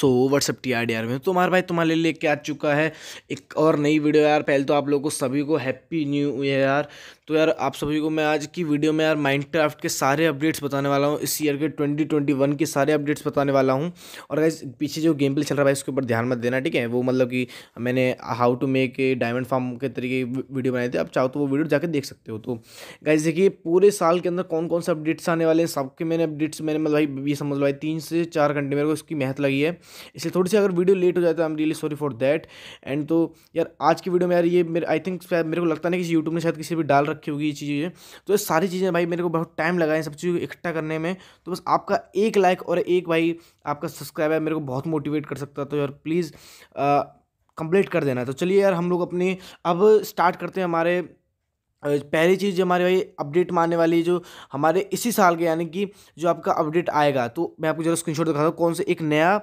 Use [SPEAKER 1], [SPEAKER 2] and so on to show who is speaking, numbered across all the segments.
[SPEAKER 1] सो WhatsApp T R D R में तो भाई तुम्हारे लिए लेके आ चुका है एक और नई वीडियो यार पहले तो आप लोगों को सभी को हैप्पी न्यू ईयर यार तो यार आप सभी को मैं आज की वीडियो में यार माइंड के सारे अपडेट्स बताने वाला हूँ इस ईयर के ट्वेंटी ट्वेंटी वन के सारे अपडेट्स बताने वाला हूँ और गाइज पीछे जो गेम प्ले चल रहा है इसके ऊपर ध्यान मत देना ठीक है वो मतलब कि मैंने how to make a diamond farm के तरीके वीडियो बनाए थे आप चाहो तो वो वीडियो जाकर देख सकते हो तो गाइज देखिए पूरे साल के अंदर कौन कौन से अपडेट्स आने वाले हैं सबके मैंने अपडेट्स मैंने मतलब भाई ये समझ लो भाई तीन से चार घंटे मेरे को इसकी मेहनत लगी है इसलिए थोड़ी सी अगर वीडियो लेट हो जाए तो I am really sorry for that and तो यार आज की वीडियो में यार ये आई थिंक मेरे को लगता नहीं कि यूट्यूब ने शायद किसी भी डाल रखी होगी ये चीज़ें तो ये सारी चीज़ें भाई मेरे को बहुत टाइम लगा है सब चीज़ों को इकट्ठा करने में तो बस आपका एक लाइक और एक भाई आपका सब्सक्राइबर मेरे को बहुत मोटिवेट कर सकता तो यार प्लीज़ कंप्लीट कर देना तो चलिए यार हम लोग अपनी अब स्टार्ट करते हैं हमारे पहली चीज़ जो हमारे भाई अपडेट में आने वाली जो हमारे इसी साल के यानी कि जो आपका अपडेट आएगा तो मैं आपको जरा स्क्रीनशॉट दिखाता हूँ कौन से एक नया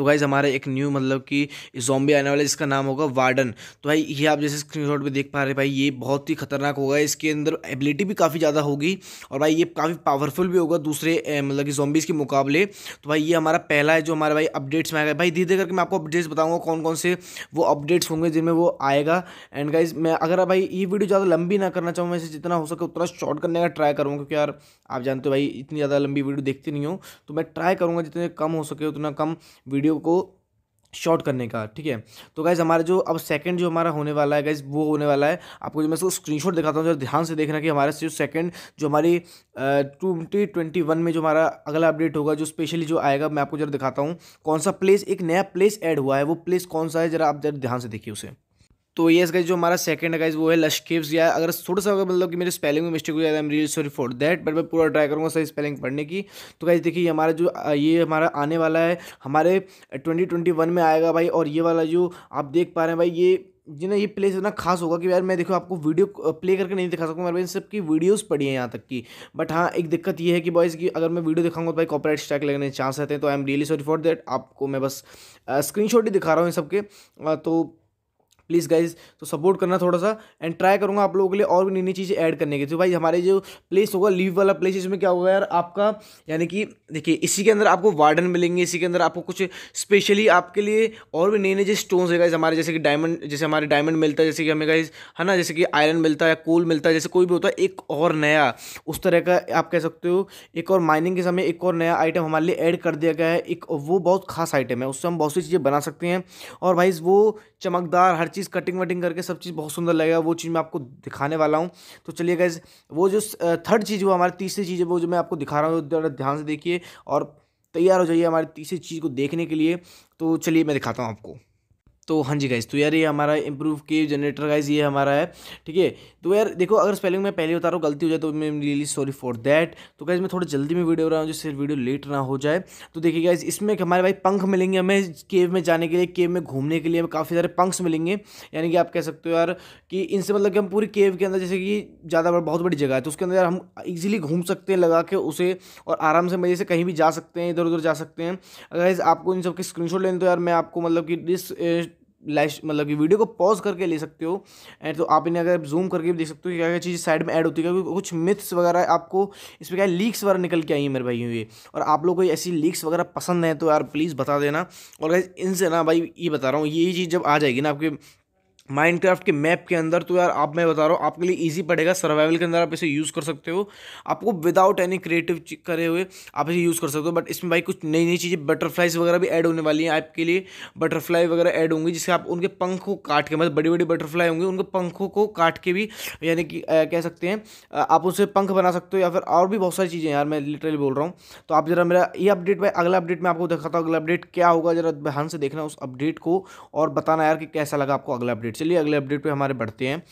[SPEAKER 1] तो गाइज़ हमारे एक न्यू मतलब कि जॉम्बी आने वाला जिसका नाम होगा वार्डन तो भाई ये आप जैसे शॉट पर देख पा रहे भाई ये बहुत ही खतरनाक होगा इसके अंदर एबिलिटी भी काफ़ी ज़्यादा होगी और भाई ये काफ़ी पावरफुल भी होगा दूसरे मतलब कि जॉम्बीज़ के मुकाबले तो भाई ये हमारा पहला है जो हमारा भाई अपडेट्स में आएगा भाई धीरे धीरे करके मैं आपको अपडेट्स बताऊँगा कौन कौन से वो अपडेट्स होंगे जिनमें वो आएगा एंड गाइज मैं अगर भाई ये वीडियो ज़्यादा लंबी ना करना चाहूँ मैं इसे जितना हो सके उतना शॉर्ट करने का ट्राई करूँगा क्योंकि यार आप जानते हो भाई इतनी ज़्यादा लंबी वीडियो देखती नहीं हो तो मैं ट्राई करूँगा जितने कम हो सके उतना कम वीडियो वीडियो को शॉर्ट करने का ठीक है तो गाइज़ हमारा जो अब सेकंड जो हमारा होने वाला है गाइज़ वो होने वाला है आपको जो मैं इसको स्क्रीनशॉट दिखाता हूँ जो ध्यान से देखना कि हमारा जो सेकंड जो हमारी ट्वेंटी ट्वेंटी वन में जो हमारा अगला अपडेट होगा जो स्पेशली जो आएगा मैं आपको जरा दिखाता हूँ कौन सा प्लेस एक नया प्लेस ऐड हुआ है वो प्लेस कौन सा है जरा आप जरा ध्यान से देखिए उसे तो ये गाइज जो हमारा सेकंड है गाइज वो है लश्किव्स या अगर थोड़ा सा अगर मतलब कि मेरे स्पेलिंग में मिस्टेक हो जाए I am real sorry for that but मैं पूरा ट्राई करूँगा सही स्पेलिंग पढ़ने की तो गाइज देखिए हमारा जो ये हमारा आने वाला है हमारे ट्वेंटी ट्वेंटी वन में आएगा भाई और ये वाला जो आप देख पा रहे हैं भाई ये जिन्हें ये प्लेस इतना खास होगा कि यार मैं देखो आपको वीडियो प्ले करके नहीं दिखा सकूँ मेरे भाई इन सबकी वीडियोज़ पड़ी हैं यहाँ तक की बट हाँ एक दिक्कत ये है कि बॉयज़ की अगर मैं वीडियो दिखाऊंगा तो भाई कॉपरेट स्ट्राइक लगने के चांस रहते हैं तो I am really sorry for that आपको मैं बस स्क्रीनशॉट ही दिखा रहा हूँ इन सबके तो प्लीज़ गाइज तो सपोर्ट करना थोड़ा सा एंड ट्राई करूँगा आप लोगों के लिए और भी नई नई चीज़ें ऐड करने के तो भाई हमारे जो प्लेस होगा लीव वाला प्लेस इसमें क्या होगा यार आपका यानी कि देखिए इसी के अंदर आपको वार्डन मिलेंगे इसी के अंदर आपको कुछ स्पेशली आपके लिए और भी नए नए जो स्टोन्स है गाइज हमारे जैसे कि डायमंड जैसे हमारे डायमंड मिलता है जैसे कि हमें गाइज है ना जैसे कि आयरन मिलता है कोल मिलता है जैसे कोई भी होता है एक और नया उस तरह का आप कह सकते हो एक और माइनिंग के समय एक और नया आइटम हमारे लिए ऐड कर दिया गया है एक वो बहुत खास आइटम है उससे हम बहुत सी चीज़ें बना सकते हैं और भाई वो चमकदार हर चीज़ चीज़ कटिंग वटिंग करके सब चीज़ बहुत सुंदर लगेगा वो चीज़ मैं आपको दिखाने वाला हूँ तो चलिए गैस वो जो थर्ड चीज़ वो हमारी तीसरी चीज़ है वो जो मैं आपको दिखा रहा हूँ ध्यान से देखिए और तैयार हो जाइए हमारी तीसरी चीज़ को देखने के लिए तो चलिए मैं दिखाता हूँ आपको तो हाँ जी गाइज तो यार ये हमारा इम्प्रूव के जनरेटर गाइज ये हमारा है ठीक है तो यार देखो अगर स्पेलिंग में पहले बता रहा हूँ गलती हो जाए तो मैं रियली सॉरी फॉर दैट तो गाइज मैं थोड़ा जल्दी में वीडियो रहा हूँ जिससे वीडियो लेट ना हो जाए तो देखिए गाइज इसमें हमारे भाई पंख मिलेंगे हमें केव में जाने के लिए केव में घूमने के लिए हमें काफ़ी सारे पंख्स मिलेंगे यानी कि आप कह सकते हो यार कि इनसे मतलब कि हम पूरी केव के अंदर जैसे कि ज़्यादा बहुत बड़ी जगह है तो उसके अंदर यार हम ईजिली घूम सकते हैं लगा के उसे और आराम से मज़े से कहीं भी जा सकते हैं इधर उधर जा सकते हैं अगर आपको इन सबके स्क्रीन शॉट लेने तो यार मैं आपको मतलब कि डिस लैश मतलब कि वीडियो को पॉज करके ले सकते हो एंड तो आप इन्हें अगर जूम करके भी देख सकते हो क्या क्या चीज़ साइड में ऐड होती है क्योंकि कुछ मिथ्स वगैरह आपको इसमें क्या लीक्स वगैरह निकल के आई है मेरे भाई ये और आप लोग को ऐसी लीक्स वगैरह पसंद है तो यार प्लीज़ बता देना और इनसे ना भाई ये बता रहा हूँ ये चीज़ जब आ जाएगी ना आपके माइनक्राफ्ट के मैप के अंदर तो यार आप मैं बता रहा हूँ आपके लिए इजी पड़ेगा सर्वाइवल के अंदर आप इसे यूज़ कर सकते हो आपको विदाउट एनी क्रिएटिव करे हुए आप इसे यूज़ कर सकते हो बट इसमें भाई कुछ नई नई चीज़ें बटरफ्लाइज वगैरह भी ऐड होने वाली हैं आपके लिए बटरफ्लाई वगैरह ऐड होंगी जिससे आप उनके पंख को काट के मतलब बड़ी बड़ी बटरफ्लाई होंगी उनके पंखों को काट के भी यानी कि कह सकते हैं आप उनसे पंख बना सकते हो या फिर और भी बहुत सारी चीज़ें यार मैं लिटरली बोल रहा हूँ तो आप ज़रा मेरा ये अपडेट भाई अगला अपडेट मैं आपको दिखाता हूँ अगला अपडेट क्या होगा जरा ध्यान से देखना उस अपडेट को और बताना यार कि कैसा लगा आपको अगला अपडेट चलिए अगले अपडेट पे हमारे बढ़ते हैं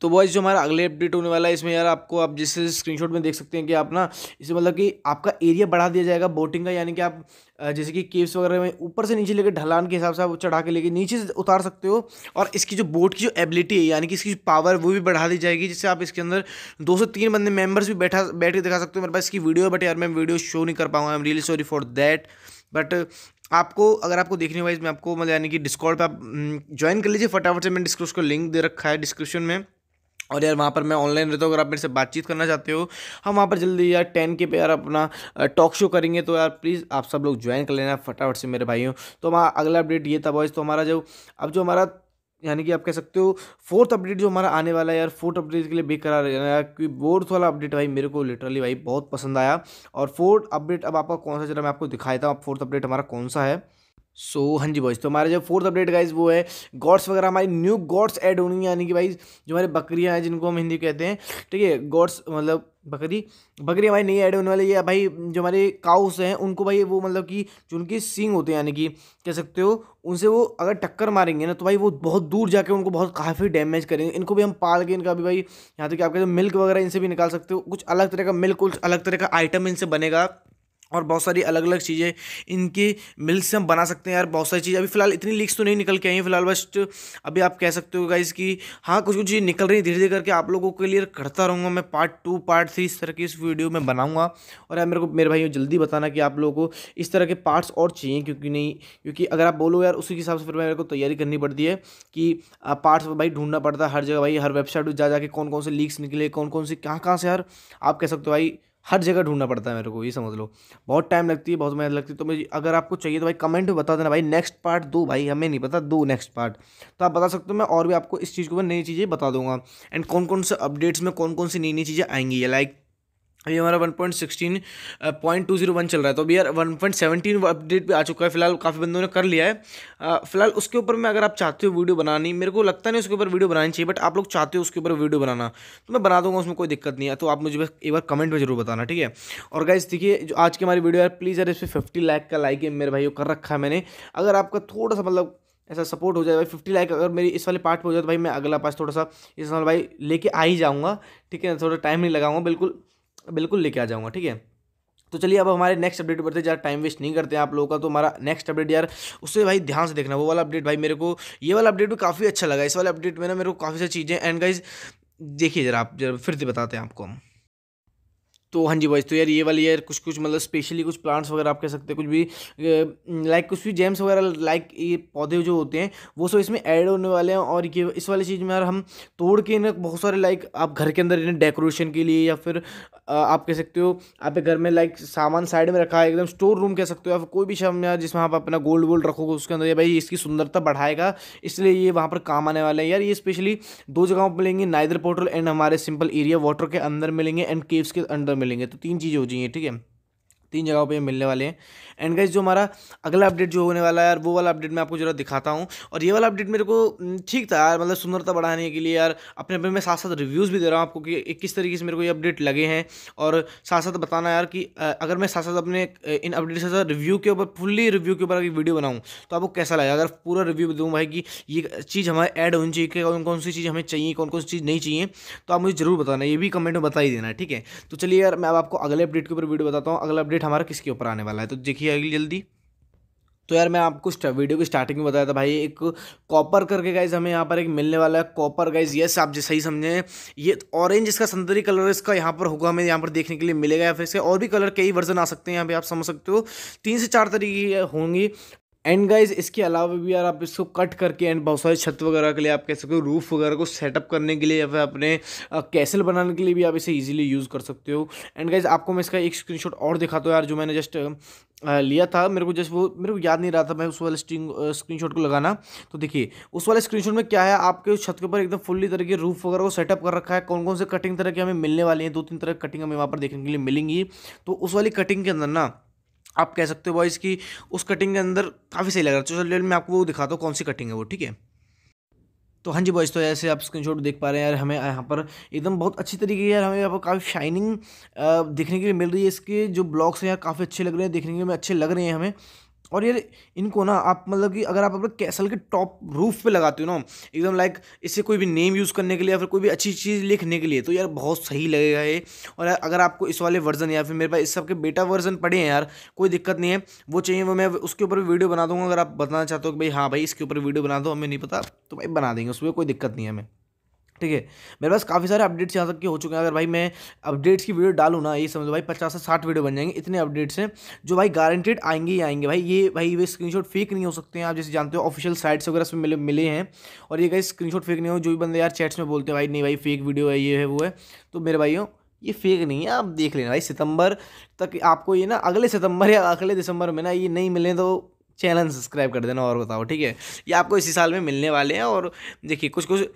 [SPEAKER 1] तो वॉइस जो हमारा अगले अपडेट होने वाला है इसमें यार आपको आप जिस स्क्रीनशॉट में देख सकते हैं कि आप ना इसमें मतलब कि आपका एरिया बढ़ा दिया जाएगा बोटिंग का यानी कि आप जैसे कि केव्स वगैरह में ऊपर से नीचे लेकर ढलान के हिसाब से आप चढ़ा के लेके नीचे से उतार सकते हो और इसकी जो बोट की जो एबिलिटी है यानी कि इसकी जो पावर वो भी बढ़ा दी जाएगी जिससे आप इसके अंदर दो से तीन बंदे मेम्बर्स भी बैठा बैठ के दिखा सकते हो मेरे पास इसकी वीडियो है बट यार मैं वीडियो शो नहीं कर पाऊँगा I am really sorry for that but uh, आपको अगर आपको देखने वाइज मैं आपको मतलब यानी कि डिस्कॉर्ड पर आप ज्वाइन कर लीजिए फटाफट से मैंने डिस्क्रिप्शन को लिंक दे रखा है डिस्क्रिप्शन में और यार वहाँ पर मैं ऑनलाइन रहता हूँ अगर आप मेरे से बातचीत करना चाहते हो हम वहाँ पर जल्दी यार टेन के पे यार अपना टॉक शो करेंगे तो यार प्लीज़ आप सब लोग ज्वाइन कर लेना फटाफट से मेरे भाइयों तो हमारा अगला अपडेट ये था बॉयज़ तो हमारा जो अब जो हमारा यानी कि आप कह सकते हो फोर्थ अपडेट जो हमारा आने वाला है यार फोर्थ अपडेट के लिए बेकरार रहना यार क्योंकि फोर्थ वाला अपडेट भाई मेरे को लिटरली भाई बहुत पसंद आया और फोर्थ अपडेट अब आपका कौन सा जरा मैं आपको दिखाता हूँ फोर्थ अपडेट हमारा कौन सा है सो so, हाँ जी भाई तो हमारा जो फोर्थ अपडेट गाइज वो है गॉड्स वगैरह हमारी न्यू गॉड्स ऐड होनी यानी कि भाई जो हमारे बकरियां हैं जिनको हम हिंदी कहते हैं ठीक है गॉड्स मतलब बकरी बकरी हमारी नई ऐड होने वाली है भाई जो हमारे काउस हैं उनको भाई वो मतलब कि जो उनकी सींग होते हैं यानी कि कह सकते हो उनसे वो अगर टक्कर मारेंगे ना तो भाई वो बहुत दूर जाके उनको बहुत काफ़ी डैमेज करेंगे इनको भी हम पाल के इनका भी भाई यहाँ तक कि आप कहते हो मिल्क वगैरह इनसे भी निकाल सकते हो कुछ अलग तरह का मिल्क कुछ अलग तरह का आइटम इनसे बनेगा और बहुत सारी अलग अलग चीज़ें इनकी मिल्क से हम बना सकते हैं यार बहुत सारी चीज़ें अभी फिलहाल इतनी लीक्स तो नहीं निकल के आई हैं फिलहाल बस अभी आप कह सकते हो गाइज कि हाँ कुछ कुछ चीज़ें निकल रही है धीरे धीरे करके आप लोगों के लिए करता रहूँगा मैं पार्ट टू पार्ट थ्री इस तरह की इस वीडियो में बनाऊँगा और यार मेरे को मेरे भाई जल्दी बताना कि आप लोगों को इस तरह के पार्ट्स और चाहिए क्योंकि नहीं क्योंकि अगर आप बोलो यार उसी हिसाब से फिर मेरे को तैयारी करनी पड़ती है कि पार्ट्स भाई ढूंढना पड़ता है हर जगह भाई हर वेबसाइट जा जाके कौन कौन से लीक्स निकले कौन कौन से कहाँ कहाँ से यार आप कह सकते हो भाई हर जगह ढूंढना पड़ता है मेरे को ये समझ लो बहुत टाइम लगती है बहुत मेहनत लगती है तो मुझे अगर आपको चाहिए तो भाई कमेंट में बता देना भाई नेक्स्ट पार्ट दो भाई हमें नहीं पता दो नेक्स्ट पार्ट तो आप बता सकते हो मैं और भी आपको इस चीज़ को मैं नई चीज़ें बता दूंगा एंड कौन कौन से अपडेट्स में कौन कौन सी नई नई चीज़ें आएंगी लाइक ये हमारा one point sixteen point two zero one चल रहा है तो अभी यार वन पॉइंट सेवनटीन अपडेट भी आ चुका है फिलहाल काफ़ी बंदों ने कर लिया है फिलहाल उसके ऊपर मैं अगर आप चाहते हो वीडियो बनानी मेरे को लगता नहीं उसके ऊपर वीडियो बनानी चाहिए बट आप लोग चाहते हो उसके ऊपर वीडियो बनाना तो मैं बना दूंगा उसमें कोई दिक्कत नहीं है तो आप मुझे बस एक बार कमेंट में जरूर बताना ठीक है और गाइज देखिए जो आज की हमारी वीडियो है प्लीज़ यार इस पर फिफ्टी लाख का लाइक है मेरे भाई कर रखा है मैंने अगर आपका थोड़ा सा मतलब ऐसा सपोर्ट हो जाए भाई फिफ्टी लाइक अगर मेरी इस वाले पार्ट पर हो जाए तो भाई मैं अगला पास थोड़ा सा इस साल भाई लेके आ ही जाऊँगा ठीक है थोड़ा टाइम नहीं लगाऊंगा बिल्कुल बिल्कुल लेके आ जाऊँगा ठीक है तो चलिए अब हमारे नेक्स्ट अपडेट पर यार टाइम वेस्ट नहीं करते हैं आप लोगों का तो हमारा नेक्स्ट अपडेट यार उससे भाई ध्यान से देखना वो वाला अपडेट भाई मेरे को ये वाला अपडेट भी काफ़ी अच्छा लगा इस वाले अपडेट में ना मेरे को काफ़ी सारी चीज़ें एंड गाइज देखिए जरा आप जरा फिर से बताते हैं आपको हम तो हाँ जी वाइज तो यार ये वाली यार कुछ कुछ मतलब स्पेशली कुछ प्लांट्स वगैरह आप कह सकते हैं कुछ भी लाइक कुछ भी जेम्स वगैरह लाइक ये पौधे जो होते हैं वो सब इसमें ऐड होने वाले हैं और ये इस वाली चीज़ में यार हम तोड़ के इन्हें बहुत सारे लाइक आप घर के अंदर इन्हें डेकोरेशन के लिए या फिर आप कह सकते हो आपके घर में लाइक सामान साइड में रखा है एकदम स्टोर रूम कह सकते हो या फिर कोई भी शाम यार जिसमें आप अपना गोल्ड वोल्ड रखोगे उसके अंदर भाई इसकी सुंदरता बढ़ाएगा इसलिए ये वहाँ पर काम आने वाला है यार ये स्पेशली दो जगहों पर मिलेंगे नाइदर पोर्टल एंड हमारे सिंपल एरिया वाटर के अंदर मिलेंगे एंड केव्स के अंदर मिलेंगे तो तीन चीज़ें हो जाइए ठीक है तीन जगहों पे मिलने वाले हैं एंड गाइज जो हमारा अगला अपडेट जो होने वाला है यार वो वाला अपडेट मैं आपको जरा दिखाता हूँ और ये वाला अपडेट मेरे को ठीक था यार मतलब सुंदरता बढ़ाने के लिए यार अपने अपने मैं साथ साथ रिव्यूज़ भी दे रहा हूँ आपको कि किस तरीके से मेरे को ये अपडेट लगे हैं और साथ साथ बताना यार कि अगर मैं साथ साथ अपने इन अपडेट के साथ रिव्यू के ऊपर फुल्ली रिव्यू के ऊपर अगर वीडियो बनाऊँ तो आपको कैसा लगेगा अगर पूरा रिव्यू दूँ भाई कि ये चीज़ हमारे ऐड होनी चाहिए कौन कौन सी चीज़ हमें चाहिए कौन कौन सी चीज़ नहीं चाहिए तो आप मुझे ज़रूर बताना ये भी कमेंट में बता ही देना ठीक है तो चलिए यार मैं अब आपको अगले अपडेट के ऊपर वीडियो बताता हूँ अगला अपडेट बेनिफिट हमारा किसके ऊपर आने वाला है तो देखिए अगली जल्दी तो यार मैं आपको वीडियो की स्टार्टिंग में बताया था भाई एक कॉपर करके गाइज हमें यहाँ पर एक मिलने वाला है कॉपर गाइज यस आप जैसे सही समझें ये ऑरेंज इसका संतरी कलर इसका यहाँ पर होगा हमें यहाँ पर देखने के लिए मिलेगा या फिर इसके और भी कलर कई वर्जन आ सकते हैं यहाँ पे आप समझ सकते हो तीन से चार तरीके होंगी एंड गाइज इसके अलावा भी यार आप इसको कट करके एंड बहुत सारे छत वगैरह के लिए आप कह सकते हो रूफ वगैरह को सेटअप करने के लिए या फिर अपने कैसल बनाने के लिए भी आप इसे इजीली यूज़ कर सकते हो एंड गाइज आपको मैं इसका एक स्क्रीनशॉट और दिखाता हूँ यार जो मैंने जस्ट लिया था मेरे को जस्ट वो मेरे को याद नहीं रहा था मैं उस वाले स्क्रीन शॉट को लगाना तो देखिए उस वाले स्क्रीन में क्या है आपके छत के ऊपर एकदम फुल्ली तरह के रूफ वगैरह को सेटअप कर रखा है कौन कौन से कटिंग तरह की हमें मिलने वाली हैं दो तीन तरह की कटिंग हमें वहाँ पर देखने के लिए मिलेंगी तो उस वाली कटिंग के अंदर ना आप कह सकते हो बॉयज़ की उस कटिंग के अंदर काफ़ी सही लग रहा है तो चलो मैं आपको वो दिखाता हूँ कौन सी कटिंग है वो ठीक है तो हाँ जी बॉयज़ तो ऐसे आप स्क्रीनशॉट देख पा रहे हैं यार हमें यहाँ पर एकदम बहुत अच्छी तरीके यार हमें यहाँ पर काफ़ी शाइनिंग दिखने के लिए मिल रही है इसके जो ब्लॉक्स हैं यार काफ़ी अच्छे लग रहे हैं देखने के लिए अच्छे लग रहे हैं हमें और यार इनको ना आप मतलब कि अगर आप अपने कैसल के टॉप रूफ पे लगाते हो ना एकदम लाइक इससे कोई भी नेम यूज़ करने के लिए या फिर कोई भी अच्छी चीज़ लिखने के लिए तो यार बहुत सही लगेगा ये और यार अगर आपको इस वाले वर्जन या फिर मेरे पास इस सब के बेटा वर्जन पड़े हैं यार कोई दिक्कत नहीं है वो चाहिए वो मैं उसके ऊपर भी वीडियो बना दूँगा अगर आप बताना चाहते हो कि भाई हाँ भाई इसके ऊपर वीडियो बना दो हमें नहीं पता तो भाई बना देंगे उसमें कोई दिक्कत नहीं है हमें ठीक है मेरे पास काफ़ी सारे अपडेट्स यहाँ तक के हो चुके हैं अगर भाई मैं अपडेट्स की वीडियो डालू ना ये समझ भाई पचास से साठ वीडियो बन जाएंगे इतने अपडेट्स हैं जो भाई गारंटेड आएंगे ही आएंगे भाई ये भाई ये स्क्रीनशॉट फेक नहीं हो सकते हैं आप जैसे जानते हो ऑफिशियल साइट्स वगैरह से मिले मिले हैं और ये कहीं स्क्रीनशॉट फेक नहीं हो जो भी बंदे यार चैट्स में बोलते हैं भाई नहीं भाई फेक वीडियो है ये है वो है तो मेरे भाइयों ये फेक नहीं है आप देख लेना भाई सितंबर तक आपको ये ना अगले सितंबर या अगले दिसंबर में ना ये नहीं मिले तो चैनल सब्सक्राइब कर देना और बताओ ठीक है ये आपको इसी साल में मिलने वाले हैं और देखिए कुछ कुछ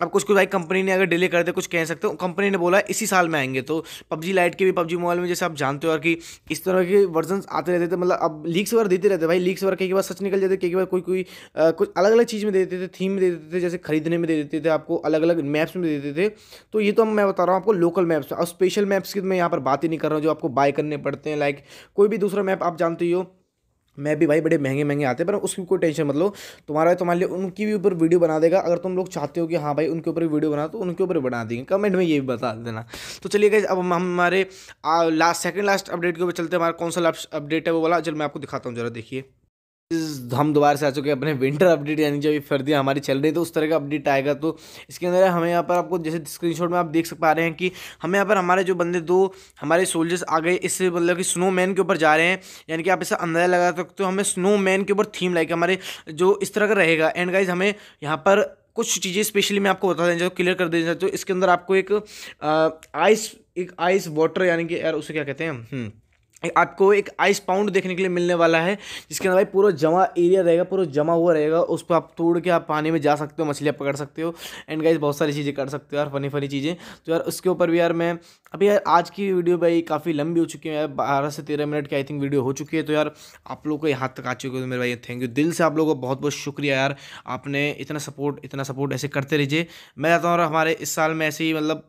[SPEAKER 1] अब कुछ कुछ भाई कंपनी ने अगर डिले कर दे कुछ कह सकते हो कंपनी ने बोला इसी साल में आएंगे तो पबजी लाइट के भी पबजी मोबाइल में जैसे आप जानते हो और कि इस तरह के वर्जन आते रहते थे मतलब अब लीक्स वगैरह देते रहते भाई लीक्स वगैरह कई बार सच निकल जाते कई बार कोई कोई आ, कुछ अलग अलग चीज़ में दे देते थे थीम में दे देते थे जैसे खरीदने में दे देते थे आपको अलग अलग मैप्स में दे देते थे तो ये तो मैं बता रहा हूँ आपको लोकल मैप्स और स्पेशल मैप्स की तो मैं यहाँ पर बात ही नहीं कर रहा हूँ जो आपको बाय करने पड़ते हैं लाइक कोई भी दूसरा मैप आप जानते ही हो मैं भी भाई बड़े महंगे महंगे आते हैं पर उसकी कोई टेंशन मत लो तुम्हारा तुम्हारे लिए उनकी भी ऊपर वीडियो बना देगा अगर तुम लोग चाहते हो कि हाँ भाई उनके ऊपर वीडियो बना तो उनके ऊपर बना देंगे कमेंट में ये भी बता देना तो चलिए गई अब हम हमारे लास्ट सेकंड लास्ट अपडेट के ऊपर चलते हैं हमारा कौन सा अपडेट है वो वाला चल मैं आपको दिखाता हूँ जरा देखिए हम दोबारा से आ चुके हैं अपने विंटर अपडेट यानी जो अभी फर्दियाँ हमारी चल रही तो उस तरह का अपडेट आएगा तो इसके अंदर हमें यहाँ पर आपको जैसे स्क्रीनशॉट में आप देख सक पा रहे हैं कि हमें यहाँ पर हमारे जो बंदे दो हमारे सोल्जर्स आ गए इस मतलब कि स्नोमैन के ऊपर जा रहे हैं यानी कि आप इसका अंदाजा लगा सकते हो हमें स्नोमैन के ऊपर थीम लाइक हमारे जो इस तरह का रहेगा एंड गाइज हमें यहाँ पर कुछ चीज़ें स्पेशली मैं आपको बता दें जो क्लियर कर देना चाहते हो तो इसके अंदर आपको एक आइस एक आइस वाटर यानी कि यार उसे क्या कहते हैं हम्म, आपको एक आइस पाउंड देखने के लिए मिलने वाला है जिसके अंदर भाई पूरा जमा एरिया रहेगा पूरा जमा हुआ रहेगा उस पर आप तोड़ के आप पानी में जा सकते हो मछलियाँ पकड़ सकते हो एंड गाइज बहुत सारी चीज़ें कर सकते हो यार फनी फनी चीज़ें तो यार उसके ऊपर भी यार मैं अभी यार आज की वीडियो भाई काफ़ी लंबी हो चुकी है यार बारह से तेरह मिनट की आई थिंक वीडियो हो चुकी है तो यार आप लोग को यहाँ तक आ चुके हो तो मेरे भाई थैंक यू दिल से आप लोगों का बहुत बहुत शुक्रिया यार आपने इतना सपोर्ट इतना सपोर्ट ऐसे करते रहिए मैं चाहता हूँ हमारे इस साल में ऐसे ही मतलब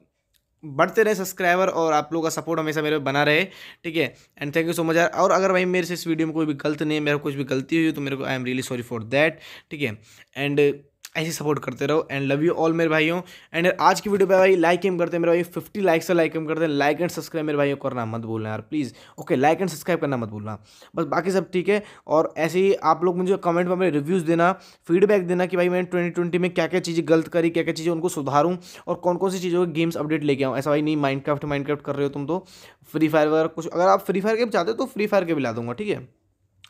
[SPEAKER 1] बढ़ते रहे सब्सक्राइबर और आप लोगों का सपोर्ट हमेशा मेरे बना रहे ठीक है and thank you so much यार और अगर भाई मेरे से इस वीडियो में कोई भी गलत नहीं है मेरा कुछ भी गलती हुई तो मेरे को I am really sorry for that ठीक है एंड ऐसे सपोर्ट करते रहो एंड लव यू ऑल मेरे भाइयों एंड आज की वीडियो पे भाई लाइक एम करते हैं मेरे भाई फिफ्टी लाइक से लाइक एम करते हैं लाइक एंड सब्सक्राइब मेरे भाइयों करना मत भूलना यार please okay like and subscribe करना मत भूलना बस बाकी सब ठीक है और ऐसे ही आप लोग मुझे कमेंट में रिव्यूज़ देना फीडबैक देना कि भाई मैंने ट्वेंटी ट्वेंटी में क्या क्या चीज़ें गलत करी क्या क्या चीज़ें उनको सुधारूँ और कौन कौन सी चीज़ों के गेम्स अपडेट लेके आऊँ ऐसा भाई नहीं माइंड क्राफ्ट माइंड क्राफ्ट कर रहे हो तुम तो फ्री फायर वगैरह कुछ अगर आप फ्री फायर गेम चाहते हो तो फ्री फायर के भी ला दूंगा ठीक है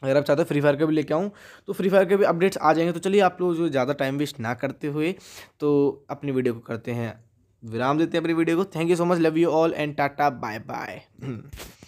[SPEAKER 1] अगर आप चाहते हो फ्री फायर का भी लेके आऊँ तो फ्री फायर के भी अपडेट्स आ जाएंगे तो चलिए आप लोग जो ज़्यादा टाइम वेस्ट ना करते हुए तो अपनी वीडियो को करते हैं विराम देते हैं अपनी वीडियो को thank you so much love you all and tata bye bye